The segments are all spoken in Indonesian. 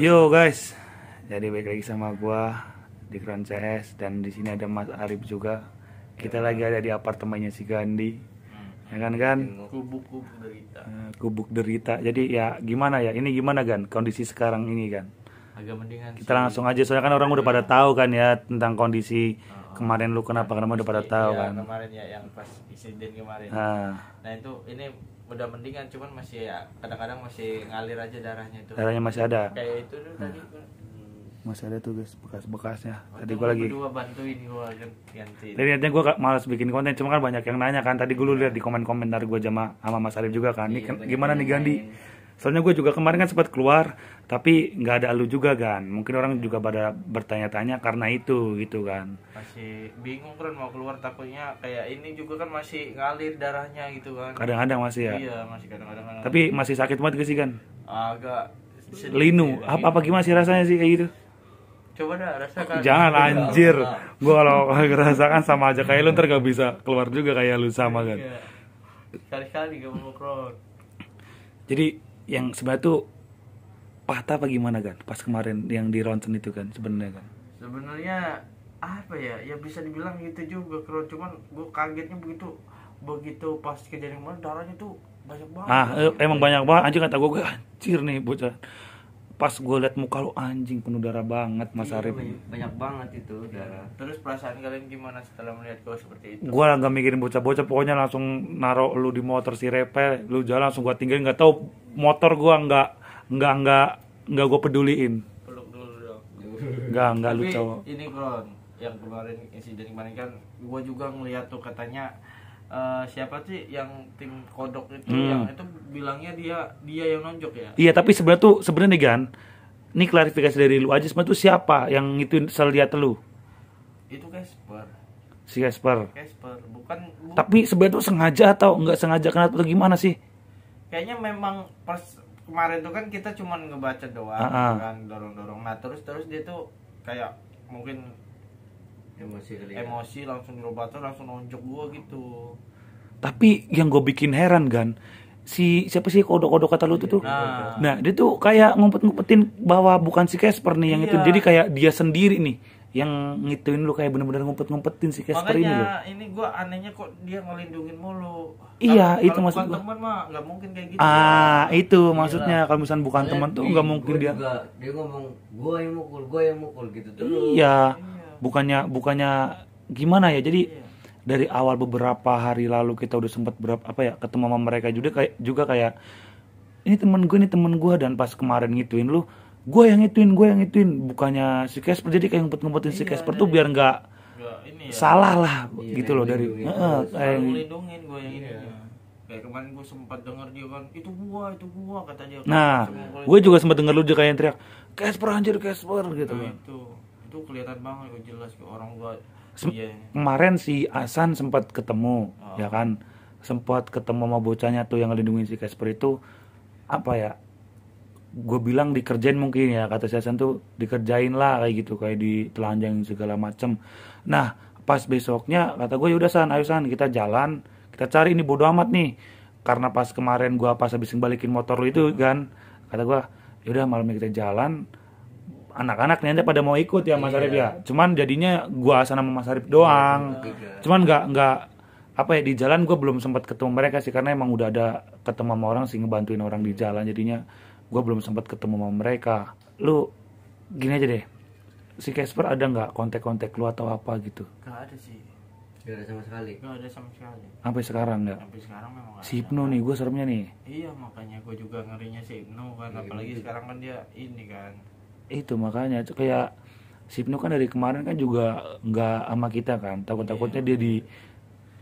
Yo guys, jadi balik lagi sama gua di Grand CS dan di sini ada Mas Arif juga. Kita lagi ada di apartemennya si Gandhi. Ya kan kan? Kubuk-kubuk derita. Kubuk eh, derita. Jadi ya gimana ya? Ini gimana kan kondisi sekarang ini kan? Agak mendingan. Kita langsung aja soalnya kan orang udah pada iya. tahu kan ya tentang kondisi oh. kemarin lu kenapa kenapa kan udah pada tahu ya, kan kemarin ya yang pas insiden kemarin nah, nah itu ini udah mendingan cuman masih ya kadang-kadang masih ngalir aja darahnya itu darahnya masih ada kayak itu tuh hmm. tadi masih ada tuh guys bekas-bekasnya tadi gua lagi dua bantuin gua ganti dari niatnya gua malas bikin konten cuma kan banyak yang nanya kan tadi gua lu lihat di komen komentar gua sama sama Mas Arif juga kan iya, gimana nih Gandhi soalnya gue juga kemarin kan sempat keluar tapi nggak ada lu juga kan mungkin orang juga pada bertanya-tanya karena itu gitu kan masih bingung kan mau keluar takutnya kayak ini juga kan masih ngalir darahnya gitu kan kadang-kadang masih ya iya masih kadang-kadang tapi masih sakit banget gak sih kan agak sedikit, linu apa, apa gimana sih rasanya sih kayak gitu coba dah kan- rasakan jangan anjir gue kalau ngerasakan sama aja kayak lu ntar gak bisa keluar juga kayak lu sama kan iya. sekali-kali gak mau jadi yang sebenarnya tuh patah apa gimana kan pas kemarin yang di ronsen itu kan sebenarnya kan sebenarnya apa ya ya bisa dibilang gitu juga kalau cuman gue kagetnya begitu begitu pas kejadian kemarin darahnya tuh banyak banget ah kan, emang gitu. banyak banget anjir kata gue anjir nih bocah pas gue liat muka lu anjing penuh darah banget mas iya, Arif iya, banyak banget itu darah terus perasaan kalian gimana setelah melihat gue seperti itu gue nggak mikirin bocah-bocah pokoknya langsung naro lu di motor si Repe lu jalan langsung gue tinggalin nggak tahu motor gue nggak nggak nggak nggak gue peduliin peluk dulu dong nggak nggak lu cowok ini kron yang kemarin insiden kemarin kan gue juga ngeliat tuh katanya uh, siapa sih yang tim kodok itu hmm. yang itu bilangnya dia dia yang nonjok ya iya tapi sebenarnya tuh sebenarnya nih kan ini klarifikasi dari lu aja sebenarnya tuh siapa yang itu selalu lihat lu itu Casper si Casper Casper bukan bu tapi sebenarnya tuh sengaja atau nggak sengaja kenapa atau gimana sih kayaknya memang pas kemarin tuh kan kita cuma ngebaca doang uh huh kan dorong-dorong nah terus terus dia tuh kayak mungkin emosi ya. emosi langsung berubah tuh langsung nonjok gua gitu tapi yang gue bikin heran kan si siapa sih kodok-kodok kata lu itu tuh nah. nah dia tuh kayak ngumpet-ngumpetin bahwa bukan si Casper nih yang iya. itu jadi kayak dia sendiri nih yang ngituin lu kayak bener-bener ngumpet-ngumpetin si Casper Makanya, ini loh. ini gue anehnya kok dia ngelindungin mulu. Iya, kalo, itu kalo maksud bukan teman mah nggak mungkin kayak gitu. Ah, ya. itu Gila. maksudnya iya. kalau misalnya bukan teman tuh nggak mungkin dia. Juga, dia ngomong gue yang mukul, gue yang mukul gitu terus. Iya. iya. Bukannya bukannya gimana ya? Jadi iya dari awal beberapa hari lalu kita udah sempat berapa apa ya ketemu sama mereka juga kayak juga kayak ini temen gue ini temen gue dan pas kemarin ngituin lu gue yang ngituin gue yang ngituin bukannya si Casper jadi kayak ngumpet-ngumpetin si iya, Casper nah, tuh biar iya. nggak ya. salah lah iya, gitu loh dari gitu. Uh, kayak gue yang ini iya. kayak kemarin gue sempat denger dia kan itu gua itu gua kata dia nah gue juga sempat denger lu juga kayak yang teriak Casper anjir Casper gitu nah, itu itu kelihatan banget gue jelas ke orang gue Iya. Kemarin si Asan sempat ketemu, ya oh. ya kan? Sempat ketemu sama bocahnya tuh yang ngelindungin si Casper itu apa ya? Gue bilang dikerjain mungkin ya kata si Asan tuh dikerjain lah kayak gitu kayak di telanjang segala macem. Nah pas besoknya kata gue yaudah San, ayo San kita jalan, kita cari ini bodo amat nih. Karena pas kemarin gue pas habis balikin motor lu itu hmm. kan, kata gue yaudah malamnya kita jalan anak-anak nih anda pada mau ikut ya Mas iya. Arif ya. Cuman jadinya gua sana sama Mas Arif doang. Iya, Cuman nggak nggak apa ya di jalan gue belum sempat ketemu mereka sih karena emang udah ada ketemu sama orang sih ngebantuin orang di jalan jadinya gue belum sempat ketemu sama mereka lu gini aja deh si Casper ada nggak kontak-kontak lu atau apa gitu Gak ada sih Gak ada sama sekali Gak ada sama sekali sampai sekarang nggak sampai sekarang memang si Ibnu nih gue seremnya nih iya makanya gue juga ngerinya si Ibnu kan iya, apalagi gitu. sekarang kan dia ini kan itu makanya itu kayak Sipnu kan dari kemarin kan juga nggak sama kita kan takut-takutnya iya. dia di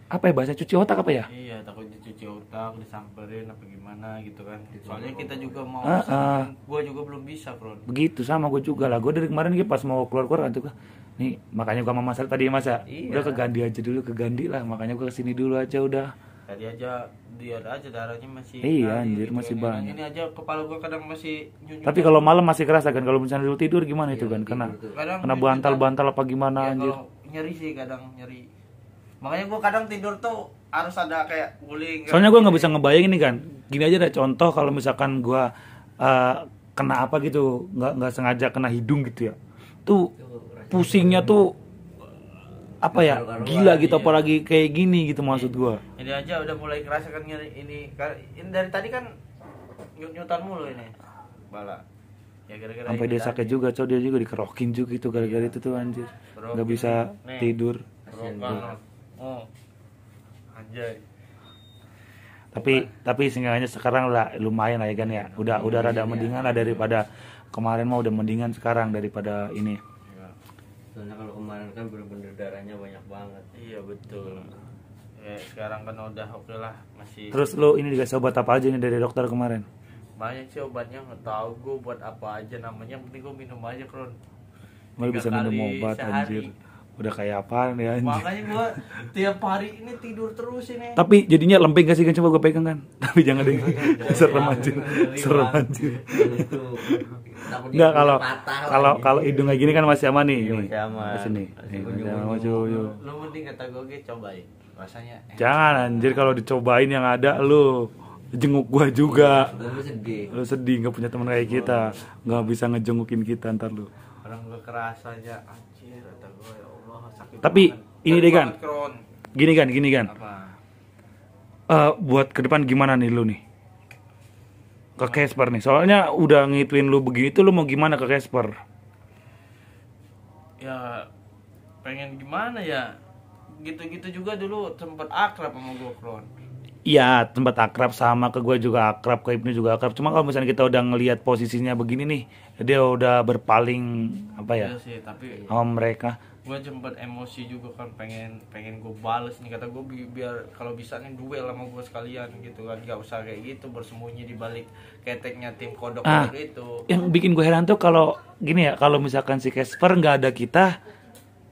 apa ya bahasa cuci otak apa ya? Iya takut cuci otak disamperin apa gimana gitu kan. Iya, Soalnya iya. kita juga mau, ah, ah. gue juga belum bisa bro. Begitu sama gue juga lah. Gue dari kemarin gitu pas mau keluar keluar kan tuh nih makanya gue sama masa tadi masa ya. iya. udah ke Gandhi aja dulu ke Gandhi lah makanya gue kesini dulu aja udah tadi aja dia aja darahnya masih iya anjir gitu masih kan. banyak ini aja kepala gua kadang masih tapi kan. kalau malam masih keras kan kalau misalnya lu tidur gimana iya, itu kan kena kadang kena bantal bantal apa iya, gimana iya, anjir nyeri sih kadang nyeri makanya gua kadang tidur tuh harus ada kayak guling soalnya gua nggak bisa ngebayangin ini kan gini aja deh contoh kalau misalkan gua uh, kena apa gitu nggak nggak sengaja kena hidung gitu ya tuh pusingnya tuh apa ya gila gitu iya. apalagi kayak gini gitu maksud iya. gua ini aja udah mulai kerasa kan ini, ini dari tadi kan nyut nyutan mulu ini bala ya gara-gara sampai dia sakit juga cowok dia juga dikerokin juga gitu gara-gara iya. itu tuh anjir nggak bisa Nih. tidur iya. oh anjay tapi Bukan. tapi seenggaknya sekarang lah lumayan lah ya kan ya iya. udah udah rada mendingan lah daripada kemarin mah udah mendingan sekarang daripada ini soalnya kalau kemarin kan bener-bener darahnya banyak banget iya betul ya sekarang kan udah oke okay lah masih terus lo ini dikasih obat apa aja nih dari dokter kemarin banyak sih obatnya nggak tahu gue buat apa aja namanya penting gue minum aja kron Malah bisa minum obat sehari. anjir udah kayak apa ya anjir makanya gua tiap hari ini tidur terus ini tapi jadinya lempeng gak sih kan coba gua pegang kan tapi jangan deh iya, serem anjir serem anjir gitu. nggak kalau kalau gitu. kalau hidung kayak gini kan masih aman nih aman masih nih masih aman lu mending kata gue cobain rasanya jangan anjir kalau dicobain yang ada lu jenguk gua juga lu sedih lu sedih nggak punya teman kayak kita nggak bisa ngejengukin kita ntar lu orang gak kerasa aja anjir kata gua tapi ini deh kan. Gini kan, gini kan. Uh, buat ke depan gimana nih lu nih? Ke Casper nih. Soalnya udah ngituin lu begitu lu mau gimana ke Casper? Ya pengen gimana ya? Gitu-gitu juga dulu tempat akrab sama gue Kron. Iya, tempat akrab sama ke gue juga akrab, ke Ibnu juga akrab. Cuma kalau misalnya kita udah ngelihat posisinya begini nih, dia udah berpaling apa ya? Iya sih, tapi sama mereka gue sempet emosi juga kan pengen pengen gue bales nih kata gue bi biar kalau bisa nih duel sama gue sekalian gitu kan gak usah kayak gitu bersembunyi di balik keteknya tim kodok ah, itu yang bikin gue heran tuh kalau gini ya kalau misalkan si Casper nggak ada kita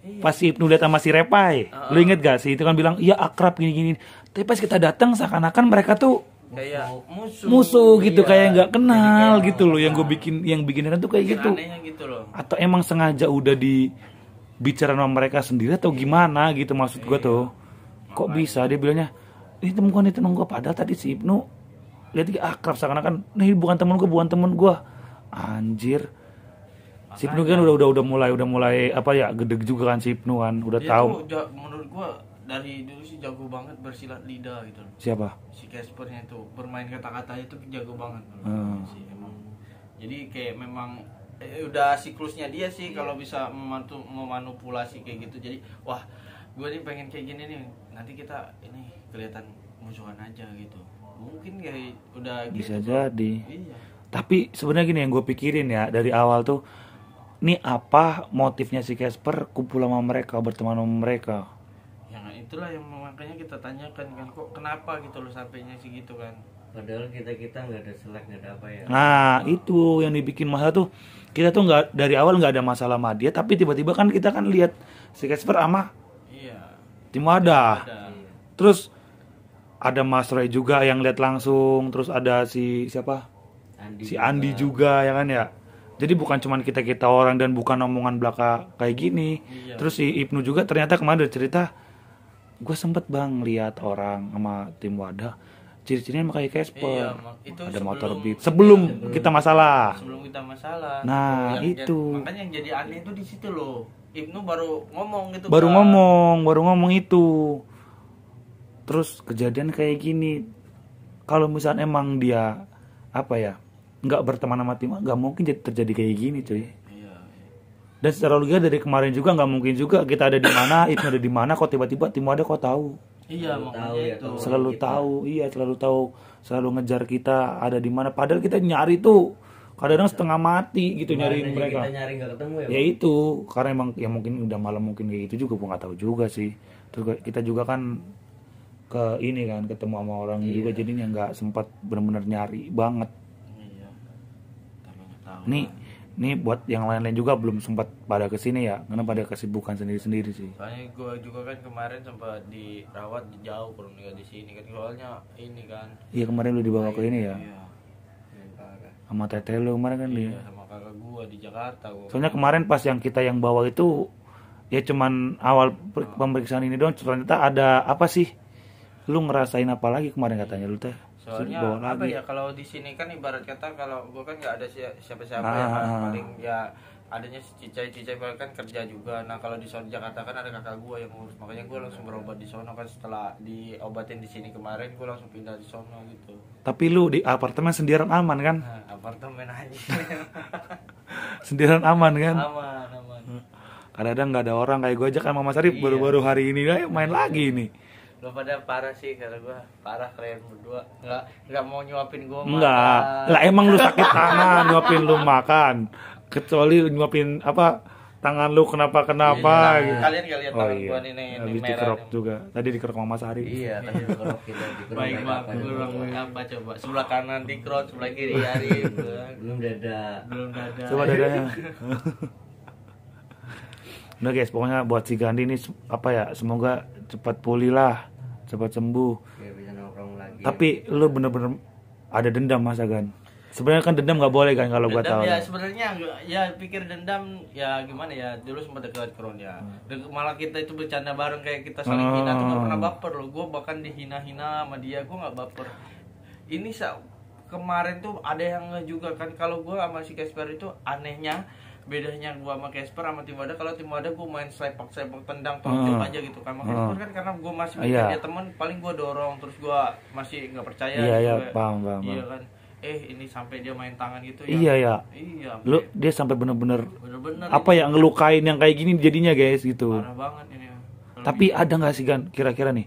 iya. pasti si Ibnu sama si Repai uh -uh. lu inget ah. gak sih itu kan bilang iya akrab gini-gini tapi pas kita datang seakan-akan mereka tuh kayak musuh, musuh gitu iya. kayak nggak kenal kayak gitu loh yang gue bikin yang bikin heran tuh kayak gitu. gitu loh. atau emang sengaja udah di bicara sama mereka sendiri atau gimana gitu maksud gue tuh kok bisa dia bilangnya ini temen gue nih temen gue padahal tadi si Ibnu lihat dia akrab seakan-akan nih bukan temen gue bukan temen gue anjir si Ibnu kan udah udah udah mulai udah mulai apa ya gede juga kan si Ibnu kan udah dia tahu tuh, menurut gue dari dulu sih jago banget bersilat lidah gitu siapa si Caspernya itu bermain kata-katanya itu jago banget hmm. sih emang jadi kayak memang Eh, udah siklusnya dia sih yeah. kalau bisa memantu, memanipulasi kayak gitu jadi wah gue nih pengen kayak gini nih nanti kita ini kelihatan musuhan aja gitu mungkin kayak udah gitu. bisa jadi iya. tapi sebenarnya gini yang gue pikirin ya dari awal tuh ini apa motifnya si Casper kumpul sama mereka berteman sama mereka ya itulah yang makanya kita tanyakan kan kok kenapa gitu loh sampainya segitu kan padahal kita kita nggak ada selek nggak ada apa ya nah oh. itu yang dibikin masalah tuh kita tuh nggak dari awal nggak ada masalah sama dia tapi tiba-tiba kan kita kan lihat si Casper ama iya. tim ada terus ada Mas Roy juga yang lihat langsung terus ada si siapa Andi si Andi juga. ya kan ya jadi bukan cuman kita kita orang dan bukan omongan belaka kayak gini iya. terus si Ibnu juga ternyata kemarin ada cerita gue sempet bang lihat orang sama tim wadah ciri-cirinya pakai Casper iya, itu ada sebelum, motor beat sebelum iya, kita masalah sebelum kita masalah nah yang, itu Jad, makanya yang jadi aneh itu di situ loh Ibnu baru ngomong gitu baru kan. ngomong baru ngomong itu terus kejadian kayak gini kalau misalnya emang dia apa ya nggak berteman sama tim nggak mungkin terjadi kayak gini cuy iya, iya. dan secara logika dari kemarin juga nggak mungkin juga kita ada di mana itu ada di mana kok tiba-tiba tim ada kok tahu iya selalu tahu ya itu. selalu kita. tahu iya selalu tahu selalu ngejar kita ada di mana padahal kita nyari tuh kadang-kadang setengah mati gitu nyari nyariin mereka kita nyari gak ketemu ya, ya itu karena emang ya mungkin udah malam mungkin kayak gitu juga gue nggak tahu juga sih terus kita juga kan ke ini kan ketemu sama orang iya. juga jadinya nggak sempat benar-benar nyari banget iya. nih ini buat yang lain-lain juga belum sempat pada kesini ya karena pada kesibukan sendiri-sendiri sih soalnya gue juga kan kemarin sempat dirawat di jauh kalau nggak di sini kan soalnya ini kan iya kemarin lu dibawa ke ini ya iya. sama teteh lu kemarin kan iya, dia sama kakak gue di Jakarta gua soalnya kemarin pas yang kita yang bawa itu ya cuman awal ah. pemeriksaan ini doang ternyata ada apa sih lu ngerasain apa lagi kemarin katanya lu teh soalnya apa lagi. ya kalau di sini kan ibarat kata kalau gue kan nggak ada siapa-siapa ya, ah. ya paling ya adanya si cicai cicai kan kerja juga nah kalau di Solo Jakarta kan ada kakak gue yang ngurus makanya gue langsung berobat di sana kan setelah diobatin di sini kemarin gue langsung pindah di sana gitu tapi lu di apartemen sendirian aman kan nah, apartemen aja sendirian aman kan aman aman kadang-kadang nggak ada orang kayak gue aja kan Mama Sarip iya. baru-baru hari ini main lagi nih lu pada parah sih kata gua parah kalian berdua nggak nggak mau nyuapin gua nggak lah emang lu sakit tangan nyuapin lu makan kecuali nyuapin apa tangan lu kenapa kenapa iya, gitu. kalian gak lihat oh, tangan iya. gua nih nih Habis nah, merah dikerok juga tadi dikerok mama sari iya tadi dikerok kita dikerok baik banget apa coba sebelah kanan dikerok sebelah kiri hari belum dada belum dada coba dadanya udah guys pokoknya buat si Gandhi ini apa ya semoga cepat pulih lah cepat sembuh bisa lagi tapi ya. lu bener-bener ada dendam masa Gan sebenarnya kan dendam nggak boleh kan kalau gue tahu ya sebenarnya ya pikir dendam ya gimana ya dulu sempat dekat kron ya hmm. malah kita itu bercanda bareng kayak kita saling hmm. hina tuh gak pernah hmm. baper loh gue bahkan dihina-hina sama dia gue nggak baper ini kemarin tuh ada yang juga kan kalau gue sama si Casper itu anehnya bedanya gua sama Casper sama tim wadah kalau tim wadah gua main sepak sepak tendang tokil ah. hmm. aja gitu kan ah. Casper hmm. kan karena gua masih punya yeah. teman paling gua dorong terus gua masih nggak percaya iya iya gitu. paham paham iya kan eh ini sampai dia main tangan gitu ya iya ya iya lu dia sampai bener-bener bener-bener apa ya ngelukain yang kayak gini jadinya guys gitu parah banget ini tapi gitu. ada nggak sih kan kira-kira nih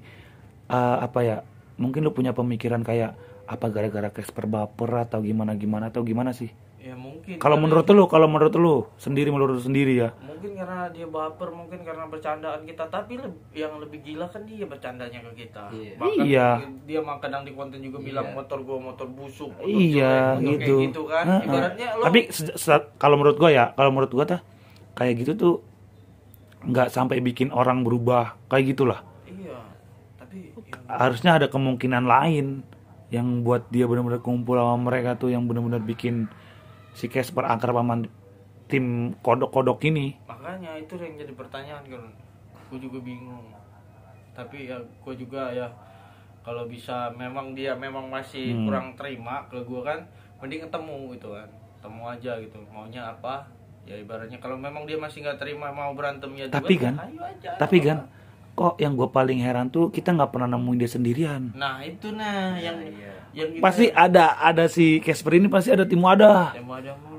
uh, apa ya mungkin lu punya pemikiran kayak apa gara-gara kesper baper atau gimana gimana atau gimana sih ya mungkin kalau menurut lu kalau menurut lu sendiri menurut lu sendiri ya mungkin karena dia baper mungkin karena bercandaan kita tapi yang lebih gila kan dia bercandanya ke kita iya. bahkan iya. dia mah kadang di konten juga iya. bilang motor gua motor busuk motor iya gitu. gitu kan uh -huh. ibaratnya lo... tapi kalau menurut gua ya kalau menurut gua tuh kayak gitu tuh nggak sampai bikin orang berubah kayak gitulah iya tapi yang... harusnya ada kemungkinan lain yang buat dia benar-benar kumpul sama mereka tuh yang benar-benar bikin si Casper antar Paman tim kodok-kodok ini makanya itu yang jadi pertanyaan kan gue juga bingung tapi ya gue juga ya kalau bisa memang dia memang masih hmm. kurang terima ke gue kan mending ketemu gitu kan ketemu aja gitu maunya apa ya ibaratnya kalau memang dia masih nggak terima mau berantem ya tapi juga, kan ayo aja, tapi kan apa? kok yang gue paling heran tuh kita nggak pernah nemuin dia sendirian nah itu nah, nah yang, ya, iya. yang pasti ada ada si Casper ini pasti ada timu ada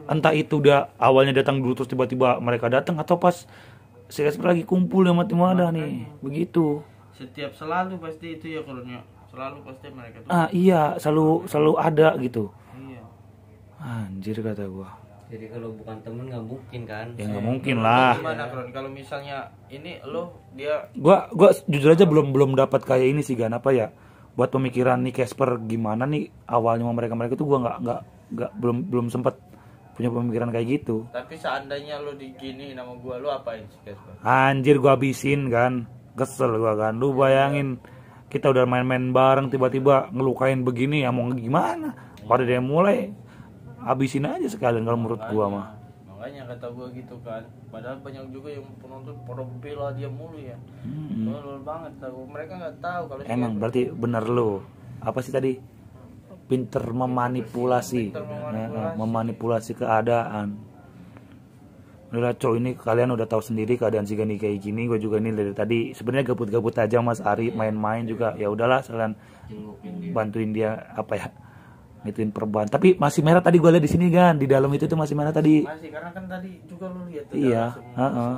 entah itu dia awalnya datang dulu terus tiba-tiba mereka datang atau pas si Casper lagi kumpul sama timu ada nih begitu setiap selalu pasti itu ya kurnia selalu pasti mereka tuh ah iya selalu selalu ada gitu iya anjir kata gue jadi kalau bukan temen nggak mungkin kan ya nggak mungkin lah gimana Kron kalau misalnya ini lo dia gua gua jujur aja belum belum dapat kayak ini sih gan apa ya buat pemikiran nih Casper gimana nih awalnya sama mereka mereka tuh gua nggak nggak nggak belum belum sempat punya pemikiran kayak gitu tapi seandainya lo digini nama gua lo apain sih Casper anjir gua bisin kan kesel gua kan lu bayangin kita udah main-main bareng tiba-tiba ngelukain begini ya mau gimana pada dia mulai habisin aja sekalian kalau menurut gua mah makanya kata gua gitu kan padahal banyak juga yang penonton pada bela dia mulu ya hmm. lu banget tahu mereka nggak tahu kalau emang dia... berarti bener lo apa sih tadi pinter memanipulasi, pinter memanipulasi. Eh, eh, memanipulasi keadaan udah cowok ini kalian udah tahu sendiri keadaan si Gani kayak gini gue juga ini dari tadi sebenarnya gabut-gabut aja Mas Ari main-main juga ya udahlah selain bantuin dia apa ya ngituin perban tapi masih merah tadi gue lihat di sini kan di dalam itu tuh masih merah tadi masih karena kan tadi juga lu lihat iya heeh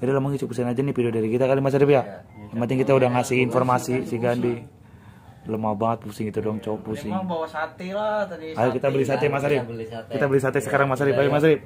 jadi lama cukup aja nih video dari kita kali Mas Arif ya, ya, yang penting kita udah ngasih iya, informasi iya. si Gandhi lemah banget pusing itu dong cowok pusing. Emang bawa sate lah tadi. Ayo kita beli sate Mas Arif. Kita beli sate sekarang Mas Arif. Ayo Mas Arif.